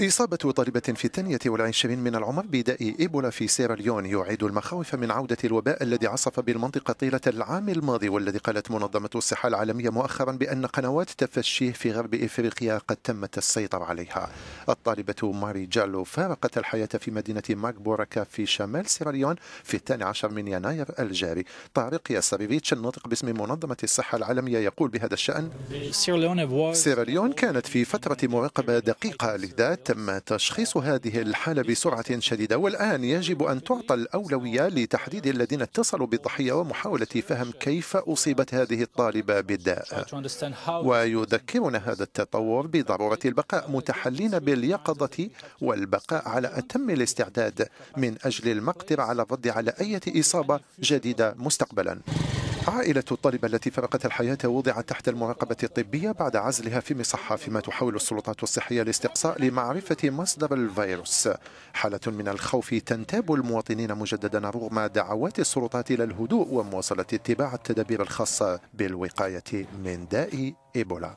إصابة طالبة في الثانية والعشرين من العمر بداء إيبولا في سيراليون يعيد المخاوف من عودة الوباء الذي عصف بالمنطقة طيلة العام الماضي والذي قالت منظمة الصحة العالمية مؤخرا بأن قنوات تفشيه في غرب إفريقيا قد تمت السيطرة عليها الطالبة ماري جالو فارقت الحياة في مدينة ماكبوركا في شمال سيراليون في الثاني عشر من يناير الجاري طارق ياسريفيتش الناطق باسم منظمة الصحة العالمية يقول بهذا الشأن سيراليون كانت في فترة مراقبة دقيقة الوالدات تم تشخيص هذه الحالة بسرعة شديدة والآن يجب أن تعطى الأولوية لتحديد الذين اتصلوا بالضحية ومحاولة فهم كيف أصيبت هذه الطالبة بالداء ويذكرنا هذا التطور بضرورة البقاء متحلين باليقظة والبقاء على أتم الاستعداد من أجل المقدرة على الرد على أي إصابة جديدة مستقبلا عائلة الطالبة التي فرقت الحياة وضعت تحت المراقبة الطبية بعد عزلها في مصحة فيما تحاول السلطات الصحية الاستقصاء لمعرفة مصدر الفيروس حالة من الخوف تنتاب المواطنين مجددا رغم دعوات السلطات إلى الهدوء ومواصلة اتباع التدابير الخاصة بالوقاية من داء إيبولا